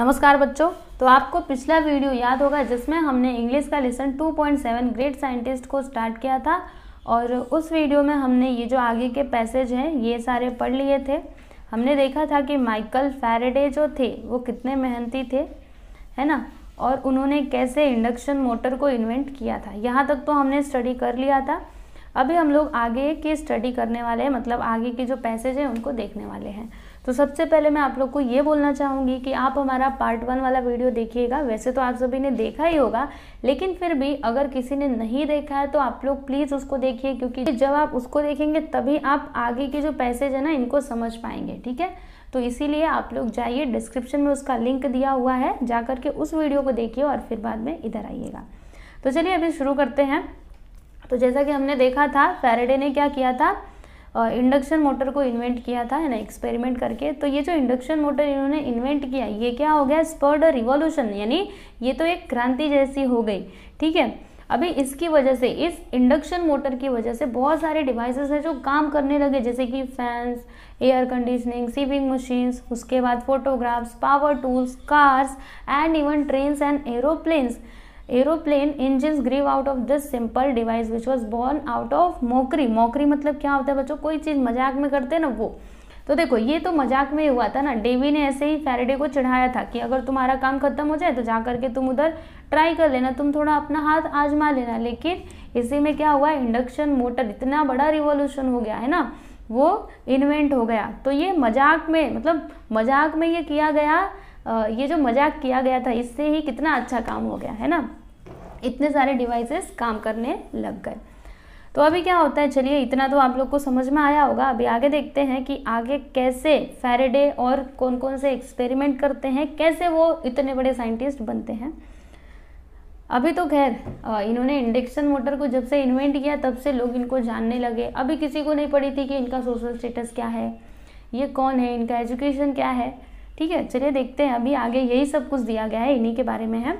नमस्कार बच्चों तो आपको पिछला वीडियो याद होगा जिसमें हमने इंग्लिश का लेसन 2.7 ग्रेट साइंटिस्ट को स्टार्ट किया था और उस वीडियो में हमने ये जो आगे के पैसेज हैं ये सारे पढ़ लिए थे हमने देखा था कि माइकल फैरेडे जो थे वो कितने मेहनती थे है ना और उन्होंने कैसे इंडक्शन मोटर को इन्वेंट किया था यहाँ तक तो हमने स्टडी कर लिया था अभी हम लोग आगे की स्टडी करने वाले हैं मतलब आगे के जो पैसेज हैं उनको देखने वाले हैं तो सबसे पहले मैं आप लोग को ये बोलना चाहूँगी कि आप हमारा पार्ट वन वाला वीडियो देखिएगा वैसे तो आप सभी ने देखा ही होगा लेकिन फिर भी अगर किसी ने नहीं देखा है तो आप लोग प्लीज़ उसको देखिए क्योंकि जब आप उसको देखेंगे तभी आप आगे के जो पैसेज है ना इनको समझ पाएंगे ठीक है तो इसीलिए आप लोग जाइए डिस्क्रिप्शन में उसका लिंक दिया हुआ है जा के उस वीडियो को देखिए और फिर बाद में इधर आइएगा तो चलिए अभी शुरू करते हैं तो जैसा कि हमने देखा था फैराडे ने क्या किया था इंडक्शन मोटर को इन्वेंट किया था है ना एक्सपेरिमेंट करके तो ये जो इंडक्शन मोटर इन्होंने इन्वेंट किया ये क्या हो गया स्पर्ड रिवॉल्यूशन यानी ये तो एक क्रांति जैसी हो गई ठीक है अभी इसकी वजह से इस इंडक्शन मोटर की वजह से बहुत सारे डिवाइसेस हैं जो काम करने लगे जैसे कि fans air conditioning sewing machines उसके बाद photographs power tools cars and even trains and aeroplanes aeroplane engine grew out of this simple device which was born out of mockery mockery मतलब क्या होता है बच्चों कोई चीज़ मजाक में करते हैं ना वो तो देखो ये तो मजाक में हुआ था ना डेवी ने ऐसे ही फैरडे को चढ़ाया था कि अगर तुम्हारा काम खत्म हो जाए तो जा करके तुम उधर ट्राई कर लेना तुम थोड़ा अपना हाथ आजमा लेना लेकिन इसी में क्या हुआ इंडक्शन मोटर इतना बड़ा रिवोल्यूशन हो गया है ना वो इन्वेंट हो गया तो ये मजाक में मतलब मजाक में ये किया गया ये जो मजाक किया गया था इससे ही कितना अच्छा काम हो गया है ना इतने सारे डिवाइसेस काम करने लग गए तो अभी क्या होता है चलिए इतना तो आप लोग को समझ में आया होगा अभी आगे देखते हैं कि आगे कैसे फैरेडे और कौन कौन से एक्सपेरिमेंट करते हैं कैसे वो इतने बड़े साइंटिस्ट बनते हैं अभी तो खैर इन्होंने इंडक्शन मोटर को जब से इन्वेंट किया तब से लोग इनको जानने लगे अभी किसी को नहीं पड़ी थी कि इनका सोशल स्टेटस क्या है ये कौन है इनका एजुकेशन क्या है ठीक है चलिए देखते हैं अभी आगे यही सब कुछ दिया गया है इन्हीं के बारे में है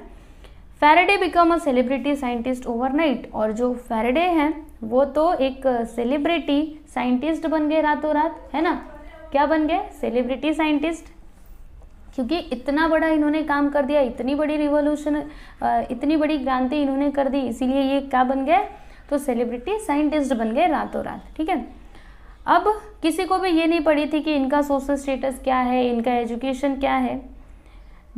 Faraday become a celebrity scientist overnight और जो फैराडे हैं वो तो एक सेलिब्रिटी साइंटिस्ट बन गए रातों रात है ना क्या बन गए सेलिब्रिटी साइंटिस्ट क्योंकि इतना बड़ा इन्होंने काम कर दिया इतनी बड़ी रिवोल्यूशन इतनी बड़ी क्रांति इन्होंने कर दी इसीलिए ये क्या बन गए तो सेलिब्रिटी साइंटिस्ट बन गए रातों रात ठीक है अब किसी को भी ये नहीं पड़ी थी कि इनका सोशल स्टेटस क्या है इनका एजुकेशन क्या है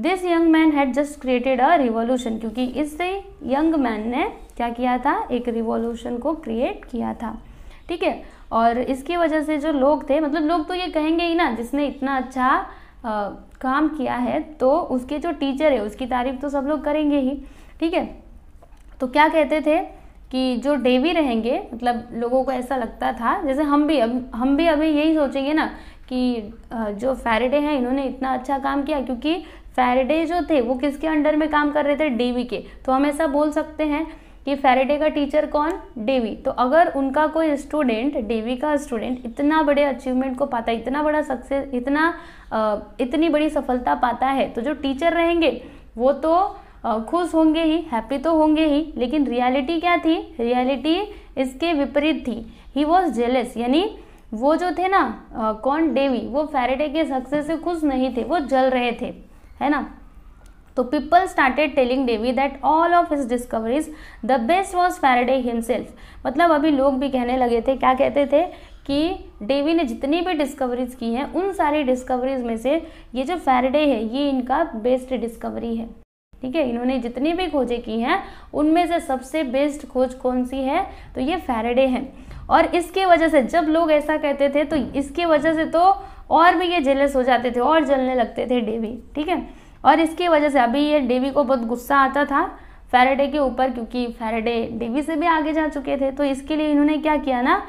this young man had just created a revolution क्योंकि इससे यंग मैन ने क्या किया था एक रिवोल्यूशन को क्रिएट किया था ठीक है और इसकी वजह से जो लोग थे मतलब लोग तो ये कहेंगे ही ना जिसने इतना अच्छा आ, काम किया है तो उसके जो टीचर है उसकी तारीफ तो सब लोग करेंगे ही ठीक है तो क्या कहते थे कि जो डेवी रहेंगे मतलब लोगों को ऐसा लगता था जैसे हम भी अब हम भी अभी यही सोचेंगे ना कि जो फैरेडे हैं इन्होंने इतना अच्छा काम किया क्योंकि फेरेडे जो थे वो किसके अंडर में काम कर रहे थे डेवी के तो हम ऐसा बोल सकते हैं कि फेरेडे का टीचर कौन डेवी तो अगर उनका कोई स्टूडेंट डेवी का स्टूडेंट इतना बड़े अचीवमेंट को पाता इतना बड़ा सक्सेस इतना इतनी बड़ी सफलता पाता है तो जो टीचर रहेंगे वो तो खुश होंगे ही हैप्पी तो होंगे ही लेकिन रियलिटी क्या थी रियलिटी इसके विपरीत थी ही वॉज जेलस यानी वो जो थे ना कौन डेवी वो फेरेडे के सक्सेस से खुश नहीं थे वो जल रहे थे है ना तो people started telling Davy that all of his discoveries the best was Faraday himself मतलब अभी लोग भी कहने लगे थे क्या कहते थे कि डेवी ने जितनी भी डिस्कवरीज की हैं उन सारी डिस्कवरीज में से ये जो फैरडे है ये इनका बेस्ट डिस्कवरी है ठीक है इन्होंने जितनी भी खोजें की हैं उनमें से सबसे बेस्ट खोज कौन सी है तो ये फैरडे हैं और इसके वजह से जब लोग ऐसा कहते थे तो इसके वजह से तो और भी ये जेलस हो जाते थे और जलने लगते थे डेवी ठीक है और इसकी वजह से अभी ये डेवी को बहुत गुस्सा आता था फैराडे के ऊपर क्योंकि फैराडे डेवी से भी आगे जा चुके थे तो इसके लिए इन्होंने क्या किया ना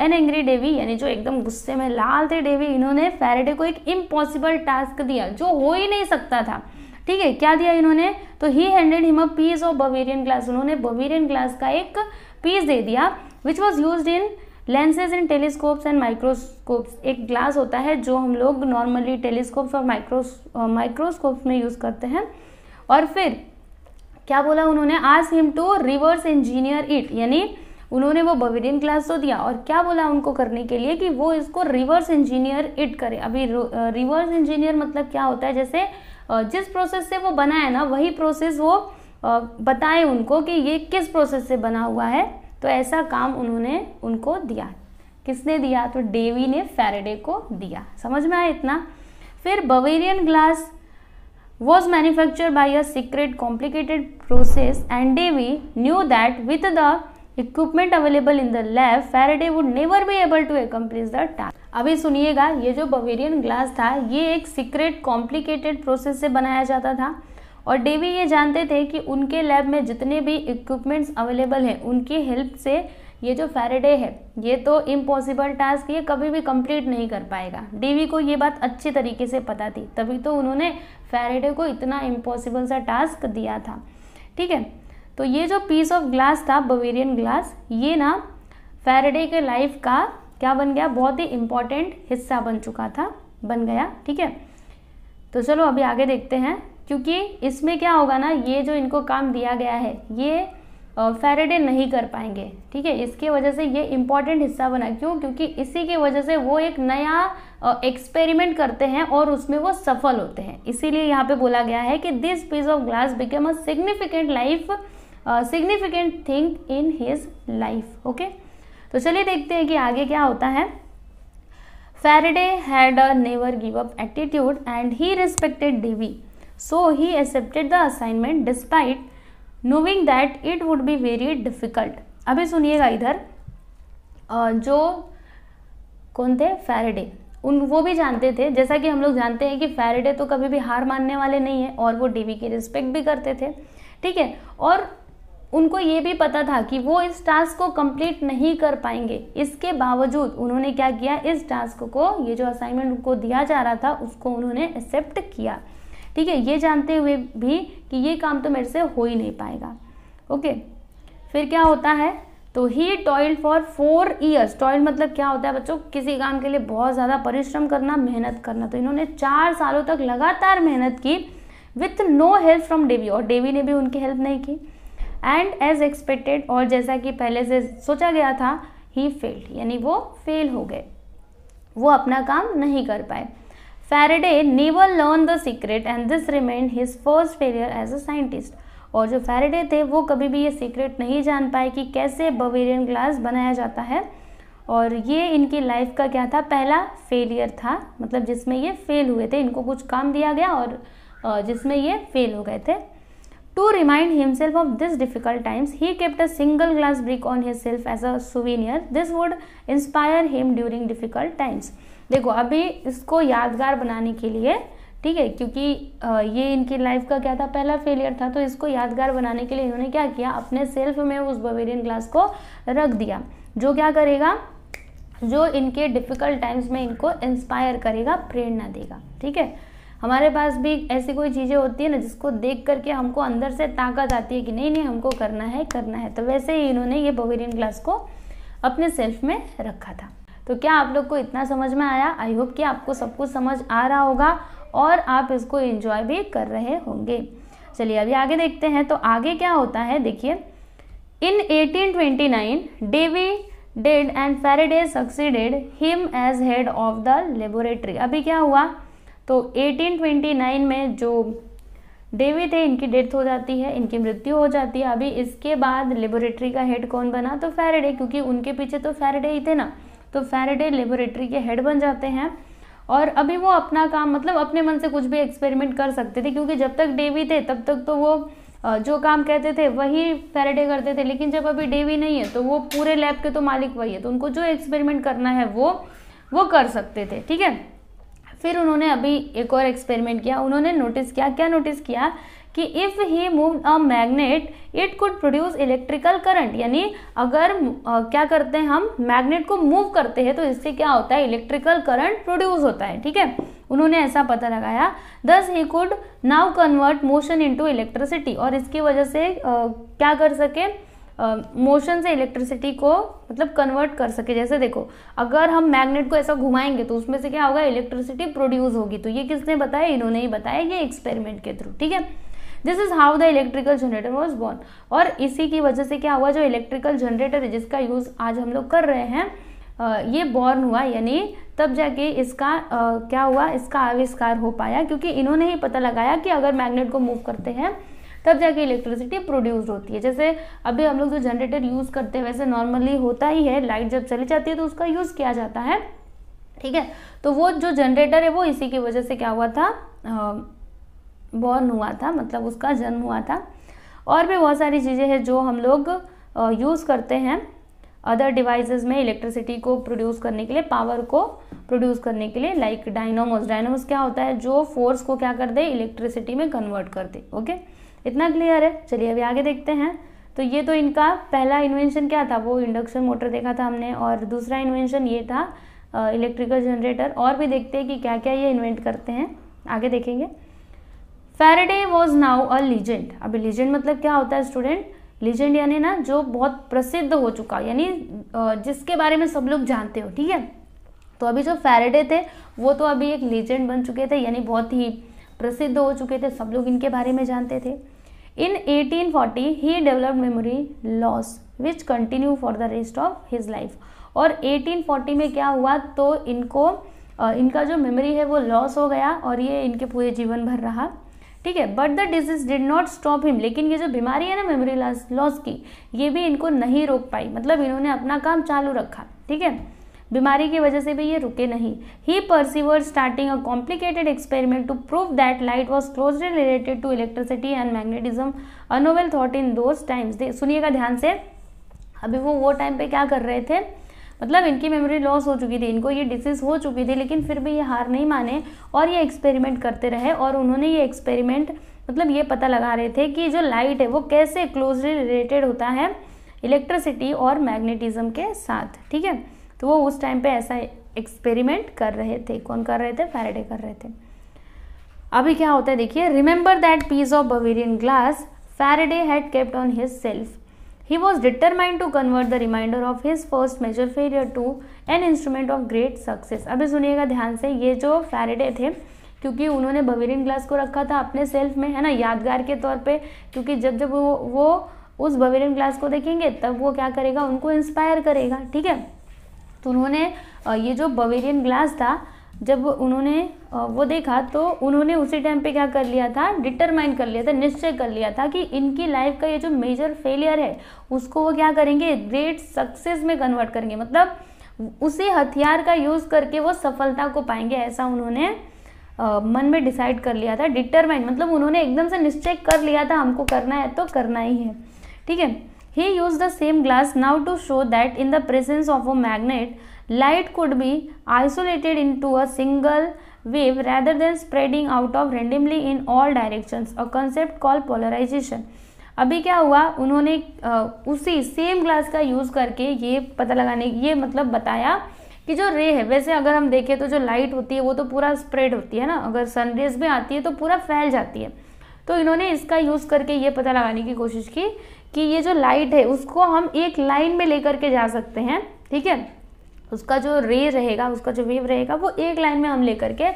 एन एंग्री डेवी यानी जो एकदम गुस्से में लाल थे डेवी इन्होंने फेरेडे को एक इम्पॉसिबल टास्क दिया जो हो ही नहीं सकता था ठीक है क्या दिया इन्होंने तो ही handed him a piece of Bavarian glass उन्होंने बवेरियन ग्लास का एक पीस दे दिया which was use in lenses and telescopes and microscopes एक ग्लास होता है जो हम लोग नॉर्मली टेलीस्कोप्स और माइक्रोस माइक्रोस्कोप्स में यूज़ करते हैं और फिर क्या बोला उन्होंने आज him to reverse engineer it यानी उन्होंने वो बवेरियन ग्लास तो दिया और क्या बोला उनको करने के लिए कि वो इसको रिवर्स इंजीनियर इट करे अभी रिवर्स इंजीनियर मतलब क्या होता है जैसे जिस प्रोसेस से वो बना है ना वही प्रोसेस वो बताए उनको कि ये किस प्रोसेस से बना हुआ है तो ऐसा काम उन्होंने उनको दिया किसने दिया तो डेवी ने फेरेडे को दिया समझ में आया इतना फिर Bavarian glass was manufacture by a secret complicated process and Davy knew that with the equipment available in the lab Faraday would never be able to accomplish the task अभी सुनिएगा ये जो बवेरियन ग्लास था ये एक secret complicated process से बनाया जाता था और डेवी ये जानते थे कि उनके लैब में जितने भी इक्विपमेंट्स अवेलेबल हैं उनकी हेल्प से ये जो फेरेडे है ये तो इम्पॉसिबल टास्क ये कभी भी कंप्लीट नहीं कर पाएगा डेवी को ये बात अच्छे तरीके से पता थी तभी तो उन्होंने फेरेडे को इतना इम्पॉसिबल सा टास्क दिया था ठीक है तो ये जो पीस ऑफ ग्लास था बवेरियन ग्लास ये ना फेरेडे के लाइफ का क्या बन गया बहुत ही इम्पॉर्टेंट हिस्सा बन चुका था बन गया ठीक है तो चलो अभी आगे देखते हैं क्योंकि इसमें क्या होगा ना ये जो इनको काम दिया गया है ये फेरेडे नहीं कर पाएंगे ठीक है इसके वजह से ये इम्पॉर्टेंट हिस्सा बना क्यों क्योंकि इसी की वजह से वो एक नया एक्सपेरिमेंट करते हैं और उसमें वो सफल होते हैं इसीलिए यहाँ पे बोला गया है कि this piece of glass became a significant life significant thing in his life okay तो चलिए देखते हैं कि आगे क्या होता है Faraday had a never give up attitude and he respected Davy So he accepted the assignment despite knowing that it would be very difficult. अभी सुनिएगा इधर जो कौन थे फैरडे उन वो भी जानते थे जैसा कि हम लोग जानते हैं कि फैरडे तो कभी भी हार मानने वाले नहीं है और वो डीवी की रिस्पेक्ट भी करते थे ठीक है और उनको ये भी पता था कि वो इस टास्क को कंप्लीट नहीं कर पाएंगे इसके बावजूद उन्होंने क्या किया इस टास्क को ये जो असाइनमेंट उनको दिया जा रहा था उसको उन्होंने एक्सेप्ट किया ठीक है ये जानते हुए भी कि ये काम तो मेरे से हो ही नहीं पाएगा ओके फिर क्या होता है तो he toil for four years toil मतलब क्या होता है बच्चों किसी काम के लिए बहुत ज़्यादा परिश्रम करना मेहनत करना तो इन्होंने चार सालों तक लगातार मेहनत की with no help from Davy और डेवी ने भी उनकी हेल्प नहीं की एंड एज एक्सपेक्टेड और जैसा कि पहले से सोचा गया था ही फेल्ड यानी वो फेल हो गए वो अपना काम नहीं कर पाए Faraday never learn the secret and this remain his first failure as a scientist और जो फेरेडे थे वो कभी भी ये सीक्रेट नहीं जान पाए कि कैसे बवेरियन ग्लास बनाया जाता है और ये इनकी लाइफ का क्या था पहला फेलियर था मतलब जिसमें ये फेल हुए थे इनको कुछ काम दिया गया और जिसमें ये फेल हो गए थे to remind himself of this difficult times he kept a single glass brick on his shelf as a souvenir this would inspire him during difficult times देखो अभी इसको यादगार बनाने के लिए ठीक है क्योंकि ये इनकी लाइफ का क्या था पहला फेलियर था तो इसको यादगार बनाने के लिए इन्होंने क्या किया अपने सेल्फ में उस बवेरियन ग्लास को रख दिया जो क्या करेगा जो इनके डिफ़िकल्ट टाइम्स में इनको इंस्पायर करेगा प्रेरणा देगा ठीक है हमारे पास भी ऐसी कोई चीज़ें होती है ना जिसको देख करके हमको अंदर से ताकत आती है कि नहीं नहीं हमको करना है करना है तो वैसे ही इन्होंने ये बवेरियन ग्लास को अपने सेल्फ में रखा था तो क्या आप लोग को इतना समझ में आया आई होप कि आपको सब कुछ समझ आ रहा होगा और आप इसको एंजॉय भी कर रहे होंगे चलिए अभी आगे देखते हैं तो आगे क्या होता है देखिए in 1829 Davy dead and Faraday succeeded him as head of the laboratory अभी क्या हुआ तो 1829 में जो डेवी थे इनकी डेथ हो जाती है इनकी मृत्यु हो जाती है अभी इसके बाद लेबोरेटरी का हेड कौन बना तो फेरेडे क्योंकि उनके पीछे तो फेरेडे ही थे ना तो फैराडे लेबोरेटरी के हेड बन जाते हैं और अभी वो अपना काम मतलब अपने मन से कुछ भी एक्सपेरिमेंट कर सकते थे क्योंकि जब तक डेवी थे तब तक तो वो जो काम कहते थे वही फैराडे करते थे लेकिन जब अभी डेवी नहीं है तो वो पूरे लैब के तो मालिक वही है तो उनको जो एक्सपेरिमेंट करना है वो वो कर सकते थे ठीक है फिर उन्होंने अभी एक और एक्सपेरिमेंट किया उन्होंने नोटिस किया क्या नोटिस किया कि if he move a magnet it could produce electrical current यानी अगर आ, क्या करते हैं हम मैग्नेट को मूव करते हैं तो इससे क्या होता है इलेक्ट्रिकल करंट प्रोड्यूस होता है ठीक है उन्होंने ऐसा पता लगाया thus he could now convert motion into electricity और इसकी वजह से आ, क्या कर सके मोशन से इलेक्ट्रिसिटी को मतलब कन्वर्ट कर सके जैसे देखो अगर हम मैग्नेट को ऐसा घुमाएंगे तो उसमें से क्या होगा इलेक्ट्रिसिटी प्रोड्यूस होगी तो ये किसने बताया इन्होंने ही बताया ये एक्सपेरिमेंट के थ्रू ठीक है this is how the electrical generator was born और इसी की वजह से क्या हुआ जो इलेक्ट्रिकल जनरेटर है जिसका यूज़ आज हम लोग कर रहे हैं ये बॉर्न हुआ यानी तब जाके इसका आ, क्या हुआ इसका आविष्कार हो पाया क्योंकि इन्होंने ही पता लगाया कि अगर मैग्नेट को मूव करते हैं तब जाके इलेक्ट्रिसिटी प्रोड्यूस होती है जैसे अभी हम लोग जो जनरेटर यूज़ करते हैं वैसे नॉर्मली होता ही है लाइट जब चली जाती है तो उसका यूज़ किया जाता है ठीक है तो वो जो जनरेटर है वो इसी की वजह से क्या हुआ था बॉर्न हुआ था मतलब उसका जन्म हुआ था और भी बहुत सारी चीज़ें हैं जो हम लोग यूज़ करते हैं अदर डिवाइसेस में इलेक्ट्रिसिटी को प्रोड्यूस करने के लिए पावर को प्रोड्यूस करने के लिए लाइक डायनोमोस डायनोमोस क्या होता है जो फोर्स को क्या कर दे इलेक्ट्रिसिटी में कन्वर्ट कर दे ओके इतना क्लियर है चलिए अभी आगे देखते हैं तो ये तो इनका पहला इन्वेंशन क्या था वो इंडक्शन मोटर देखा था हमने और दूसरा इन्वेंशन ये था इलेक्ट्रिकल जनरेटर और भी देखते हैं कि क्या क्या ये इन्वेंट करते हैं आगे देखेंगे Faraday was now a legend अभी लीजेंड मतलब क्या होता है स्टूडेंट लीजेंड यानी ना जो बहुत प्रसिद्ध हो चुका यानी जिसके बारे में सब लोग जानते हो ठीक है तो अभी जो फेरेडे थे वो तो अभी एक लीजेंड बन चुके थे यानी बहुत ही प्रसिद्ध हो चुके थे सब लोग इनके बारे में जानते थे in 1840 he develop memory loss which continue for the rest of his life और 1840 में क्या हुआ तो इनको इनका जो मेमोरी है वो लॉस हो गया और ये इनके पूरे जीवन भर रहा ठीक है but the disease did not stop him लेकिन ये जो बीमारी है ना मेमोरी लॉस की ये भी इनको नहीं रोक पाई मतलब इन्होंने अपना काम चालू रखा ठीक है बीमारी की वजह से भी ये रुके नहीं he persevere starting a complicated experiment to prove that light was closely related to electricity and magnetism a novel thought in those times सुनिएगा ध्यान से अभी वो वो टाइम पे क्या कर रहे थे मतलब इनकी मेमोरी लॉस हो चुकी थी इनको ये डिसीज़ हो चुकी थी लेकिन फिर भी ये हार नहीं माने और ये एक्सपेरिमेंट करते रहे और उन्होंने ये एक्सपेरिमेंट मतलब ये पता लगा रहे थे कि जो लाइट है वो कैसे क्लोजली रिलेटेड होता है इलेक्ट्रिसिटी और मैग्नेटिज्म के साथ ठीक है तो वो उस टाइम पे ऐसा एक्सपेरिमेंट कर रहे थे कौन कर रहे थे फैराडे कर रहे थे अभी क्या होता है देखिए remember that piece of Bavarian glass Faraday had kept on his shelf He was determined to convert the remainder of his first major failure to an instrument of great success. अभी सुनिएगा ध्यान से ये जो फैराडे थे क्योंकि उन्होंने Bavarian glass को रखा था अपने सेल्फ में है ना यादगार के तौर पे क्योंकि जब जब वो वो उस बवेरियन ग्लास को देखेंगे तब वो क्या करेगा उनको इंस्पायर करेगा ठीक है तो उन्होंने ये जो बवेरियन ग्लास था जब उन्होंने वो देखा तो उन्होंने उसी टाइम पे क्या कर लिया था डिटरमाइन कर लिया था निश्चय कर लिया था कि इनकी लाइफ का ये जो मेजर फेलियर है उसको वो क्या करेंगे ग्रेट सक्सेस में कन्वर्ट करेंगे मतलब उसी हथियार का यूज़ करके वो सफलता को पाएंगे ऐसा उन्होंने मन में डिसाइड कर लिया था डिटरमाइन मतलब उन्होंने एकदम से निश्चय कर लिया था हमको करना है तो करना ही है ठीक है he use the same glass now to show that in the presence of a magnet could be isolated into a single wave rather than spreading out of randomly in all directions a concept called polarization अभी क्या हुआ उन्होंने उसी same glass का use करके ये पता लगाने ये मतलब बताया कि जो रे है वैसे अगर हम देखें तो जो लाइट होती है वो तो पूरा स्प्रेड होती है ना अगर सनरेज में आती है तो पूरा फैल जाती है तो इन्होंने इसका यूज़ करके ये पता लगाने की कोशिश की कि ये जो लाइट है उसको हम एक लाइन में लेकर के जा सकते हैं ठीक है उसका जो रे रहेगा उसका जो वेव रहेगा वो एक लाइन में हम लेकर के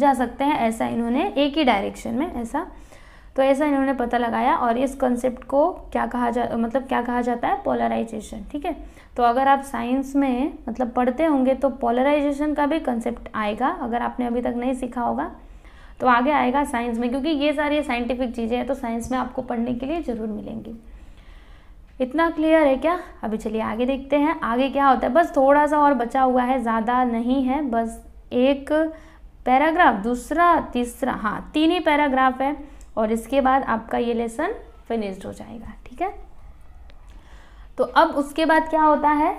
जा सकते हैं ऐसा इन्होंने एक ही डायरेक्शन में ऐसा तो ऐसा इन्होंने पता लगाया और इस कंसेप्ट को क्या कहा जा मतलब क्या कहा जाता है पोलराइजेशन ठीक है तो अगर आप साइंस में मतलब पढ़ते होंगे तो पोलराइजेशन का भी कंसेप्ट आएगा अगर आपने अभी तक नहीं सीखा होगा तो आगे आएगा साइंस में क्योंकि ये सारी साइंटिफिक चीज़ें हैं तो साइंस में आपको पढ़ने के लिए ज़रूर मिलेंगी इतना क्लियर है क्या अभी चलिए आगे देखते हैं आगे क्या होता है बस थोड़ा सा और बचा हुआ है ज़्यादा नहीं है बस एक पैराग्राफ दूसरा तीसरा हाँ तीन ही पैराग्राफ है और इसके बाद आपका ये लेसन फिनिश्ड हो जाएगा ठीक है तो अब उसके बाद क्या होता है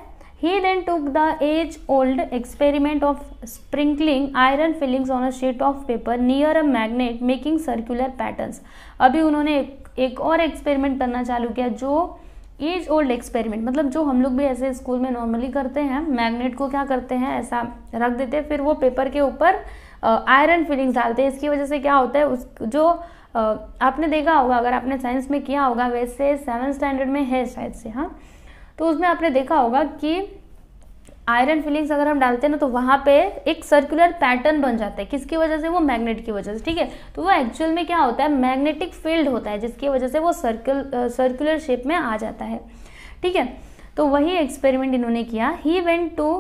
he then took the age old experiment of sprinkling iron filings on a sheet of paper near a magnet making circular patterns अभी उन्होंने एक, एक और एक्सपेरिमेंट करना चालू किया जो एज ओल्ड एक्सपेरिमेंट मतलब जो हम लोग भी ऐसे स्कूल में नॉर्मली करते हैं मैग्नेट को क्या करते हैं ऐसा रख देते हैं फिर वो पेपर के ऊपर आयरन फिलिंग्स डालते हैं इसकी वजह से क्या होता है उस जो आ, आपने देखा होगा अगर आपने साइंस में किया होगा वैसे सेवन स्टैंडर्ड में है शायद से हाँ तो उसमें आपने देखा होगा कि आयरन फिलिंग्स अगर हम डालते हैं ना तो वहाँ पे एक सर्कुलर पैटर्न बन जाता है किसकी वजह से वो मैग्नेट की वजह से ठीक है तो वो एक्चुअल में क्या होता है मैग्नेटिक फील्ड होता है जिसकी वजह से वो सर्कुल सर्कुलर शेप में आ जाता है ठीक है तो वही एक्सपेरिमेंट इन्होंने किया he went to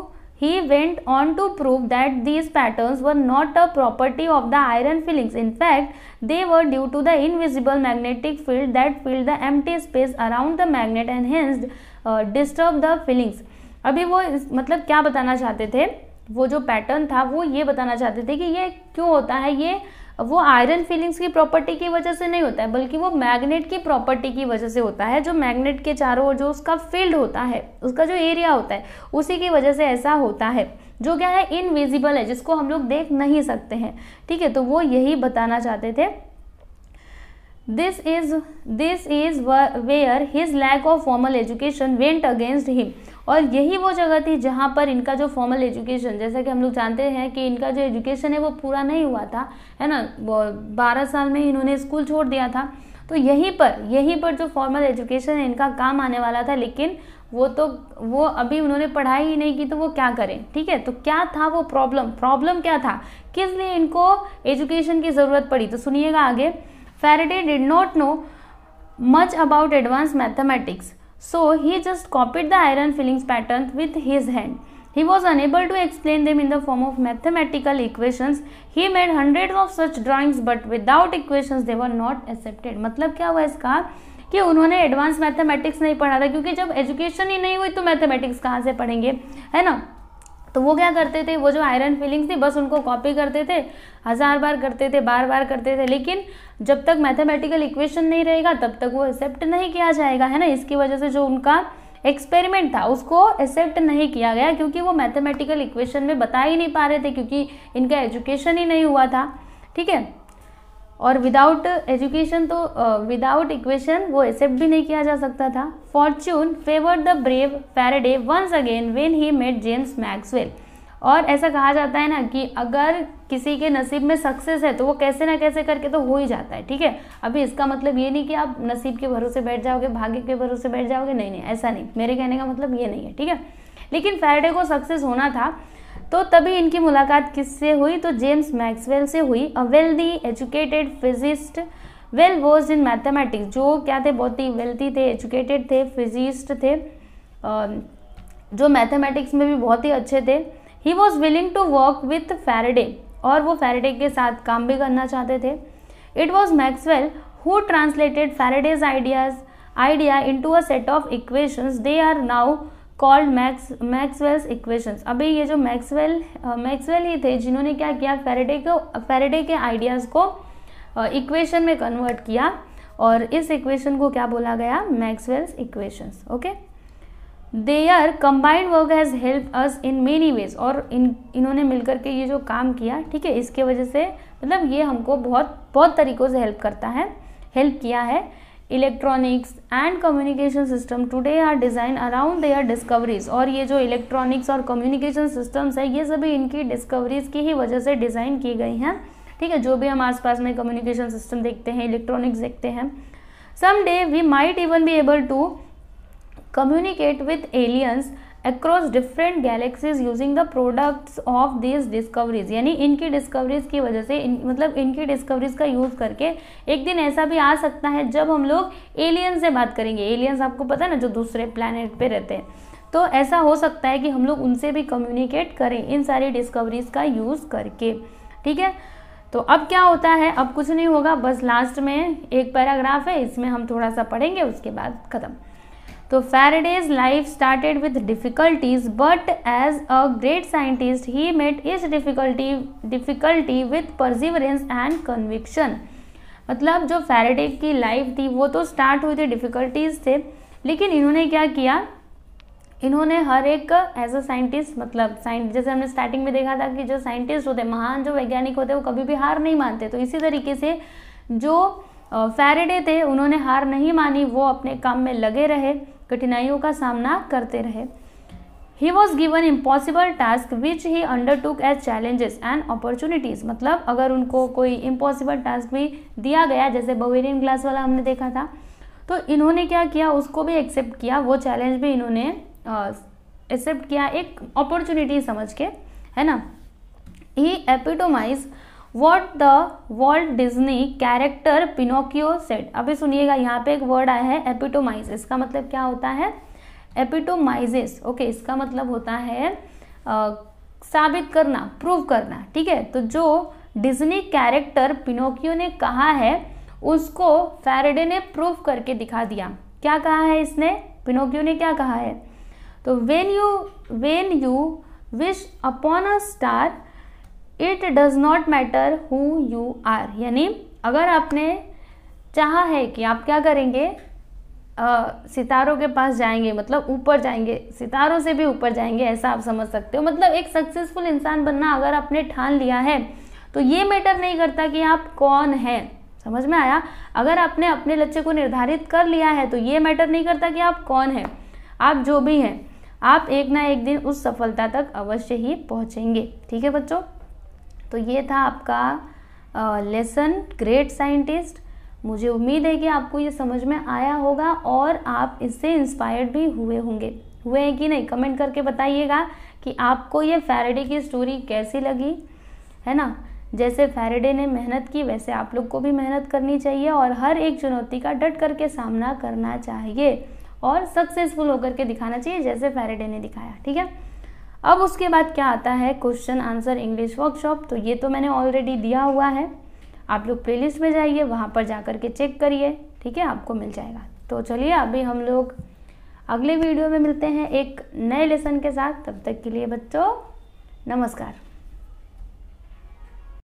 he went on to prove that these pattern were not a property of the iron filings in fact they were due to the invisible magnetic field that field the M space around the magnet enhanced disturb the filings अभी वो मतलब क्या बताना चाहते थे वो जो pattern था वो ये बताना चाहते थे कि ये क्यों होता है ये वो आयरन फीलिंग्स की प्रॉपर्टी की वजह से नहीं होता है बल्कि वो मैग्नेट की प्रॉपर्टी की वजह से होता है जो मैग्नेट के चारों ओर जो उसका फील्ड होता है उसका जो एरिया होता है उसी की वजह से ऐसा होता है जो क्या है इनविजिबल है जिसको हम लोग देख नहीं सकते हैं ठीक है तो वो यही बताना चाहते थे this is this is where his lack of formal education went against him और यही वो जगह थी जहाँ पर इनका जो फॉर्मल एजुकेशन जैसा कि हम लोग जानते हैं कि इनका जो एजुकेशन है वो पूरा नहीं हुआ था है ना बारह साल में इन्होंने स्कूल छोड़ दिया था तो यहीं पर यहीं पर जो फॉर्मल एजुकेशन है इनका काम आने वाला था लेकिन वो तो वो अभी उन्होंने पढ़ाई ही नहीं की तो वो क्या करें ठीक है तो क्या था वो प्रॉब्लम प्रॉब्लम क्या था किस लिए इनको एजुकेशन की ज़रूरत पड़ी तो सुनिएगा आगे Faraday did not know much about advance mathematics So he just copied the iron fillings pattern with his hand. He was unable to explain them in the form of mathematical equations. He made hundreds of such drawings but without equations they were not accepted. matlab kya hua iska कि उन्होंने advance mathematics नहीं पढ़ा था क्योंकि जब education ही नहीं हुई तो मैथमेटिक्स कहाँ से पढ़ेंगे है ना तो वो क्या करते थे वो जो आयरन फीलिंग्स थी बस उनको कॉपी करते थे हज़ार बार करते थे बार बार करते थे लेकिन जब तक मैथमेटिकल इक्वेशन नहीं रहेगा तब तक वो एक्सेप्ट नहीं किया जाएगा है ना इसकी वजह से जो उनका एक्सपेरिमेंट था उसको एक्सेप्ट नहीं किया गया क्योंकि वो मैथमेटिकल इक्वेशन में बता ही नहीं पा रहे थे क्योंकि इनका एजुकेशन ही नहीं हुआ था ठीक है और विदाउट एजुकेशन तो विदाउट इक्वेशन वो एक्सेप्ट भी नहीं किया जा सकता था fortune favour the brave Faraday once again when he met James Maxwell और ऐसा कहा जाता है ना कि अगर किसी के नसीब में सक्सेस है तो वो कैसे ना कैसे करके तो हो ही जाता है ठीक है अभी इसका मतलब ये नहीं कि आप नसीब के भरोसे बैठ जाओगे भाग्य के भरोसे बैठ जाओगे नहीं नहीं ऐसा नहीं मेरे कहने का मतलब ये नहीं है ठीक है लेकिन फ्राइडे को सक्सेस होना था तो तभी इनकी मुलाकात किससे हुई तो जेम्स मैक्सवेल से हुई a wealthy educated physicist well was in mathematics जो क्या थे बहुत ही वेल्थी थे एजुकेटेड थे फिजिस्ट थे जो मैथमेटिक्स में भी बहुत ही अच्छे थे he was willing to work with Faraday और वो फैरडे के साथ काम भी करना चाहते थे it was Maxwell who translated Faraday's ideas idea into a set of equations they are now called max Maxwell's equations अभी ये जो मैक्सवेल मैक्सवेल ही थे जिन्होंने क्या किया फेरेडे को फेरेडे के आइडियाज़ को इक्वेशन uh, में कन्वर्ट किया और इस इक्वेशन को क्या बोला गया Maxwell's equations okay they are combined work has helped us in many ways और इन इन्होंने मिलकर के ये जो काम किया ठीक है इसके वजह से मतलब ये हमको बहुत बहुत तरीक़ों से हेल्प करता है हेल्प किया है electronics and communication system today are design around their discoveries और ये जो इलेक्ट्रॉनिक्स और कम्युनिकेशन सिस्टम्स है ये सभी इनकी डिस्कवरीज की ही वजह से डिज़ाइन की गई हैं ठीक है जो भी हम आसपास में कम्युनिकेशन सिस्टम देखते हैं इलेक्ट्रॉनिक्स देखते हैं some day we might even be able to communicate with aliens across different galaxies using the products of these discoveries यानी इनकी डिस्कवरीज की वजह से इन, मतलब इनकी डिस्कवरीज का यूज़ करके एक दिन ऐसा भी आ सकता है जब हम लोग एलियन से बात करेंगे aliens आपको पता है ना जो दूसरे प्लानट पे रहते हैं तो ऐसा हो सकता है कि हम लोग उनसे भी कम्युनिकेट करें इन सारी डिस्कवरीज का यूज़ करके ठीक है तो अब क्या होता है अब कुछ नहीं होगा बस लास्ट में एक पैराग्राफ है इसमें हम थोड़ा सा पढ़ेंगे उसके बाद ख़त्म तो Faraday's life started with difficulties but as a great scientist he met this difficulty difficulty with perseverance and conviction मतलब जो फैरडे की लाइफ थी वो तो स्टार्ट हुई थी डिफ़िकल्टीज से लेकिन इन्होंने क्या किया इन्होंने हर एक एज अ साइंटिस्ट मतलब साइंट जैसे हमने स्टार्टिंग में देखा था कि जो साइंटिस्ट होते महान जो वैज्ञानिक होते वो कभी भी हार नहीं मानते तो इसी तरीके से जो फेरेडे थे उन्होंने हार नहीं मानी वो अपने काम में लगे रहे कठिनाइयों का सामना करते रहे he was given impossible task which he undertook as challenges and opportunities मतलब अगर उनको कोई इम्पॉसिबल टास्क भी दिया गया जैसे बवेरियन ग्लास वाला हमने देखा था तो इन्होंने क्या किया उसको भी एक्सेप्ट किया वो चैलेंज भी इन्होंने एक्सेप्ट किया एक अपॉर्चुनिटी समझ के है ना he epitomize what the world Disney character Pinocchio said अभी सुनिएगा यहाँ पे एक वर्ड आया है एपिटोमाइज इसका मतलब क्या होता है एपिटोमाइजिस ओके okay, इसका मतलब होता है आ, साबित करना प्रूव करना ठीक है तो जो डिजनी कैरेक्टर पिनोकियो ने कहा है उसको फैरडे ने प्रूव करके दिखा दिया क्या कहा है इसने पिनोकियो ने क्या कहा है तो when you when you wish upon a star it does not matter who you are यानी अगर आपने चाहा है कि आप क्या करेंगे आ, सितारों के पास जाएंगे मतलब ऊपर जाएंगे सितारों से भी ऊपर जाएंगे ऐसा आप समझ सकते हो मतलब एक सक्सेसफुल इंसान बनना अगर आपने ठान लिया है तो ये मैटर नहीं करता कि आप कौन हैं समझ में आया अगर आपने अपने लक्ष्य को निर्धारित कर लिया है तो ये मैटर नहीं करता कि आप कौन हैं आप जो भी हैं आप एक ना एक दिन उस सफलता तक अवश्य ही पहुंचेंगे ठीक है बच्चों तो ये था आपका लेसन ग्रेट साइंटिस्ट मुझे उम्मीद है कि आपको ये समझ में आया होगा और आप इससे इंस्पायर्ड भी हुए होंगे हुए हैं कि नहीं कमेंट करके बताइएगा कि आपको ये फैरेडे की स्टोरी कैसी लगी है ना जैसे फैरेडे ने मेहनत की वैसे आप लोग को भी मेहनत करनी चाहिए और हर एक चुनौती का डट करके सामना करना चाहिए और सक्सेसफुल होकर के दिखाना चाहिए जैसे फैरेडे ने दिखाया ठीक है अब उसके बाद क्या आता है क्वेश्चन आंसर इंग्लिश वर्कशॉप तो ये तो मैंने ऑलरेडी दिया हुआ है आप लोग प्लेलिस्ट में जाइए वहाँ पर जा कर के चेक करिए ठीक है आपको मिल जाएगा तो चलिए अभी हम लोग अगले वीडियो में मिलते हैं एक नए लेसन के साथ तब तक के लिए बच्चों नमस्कार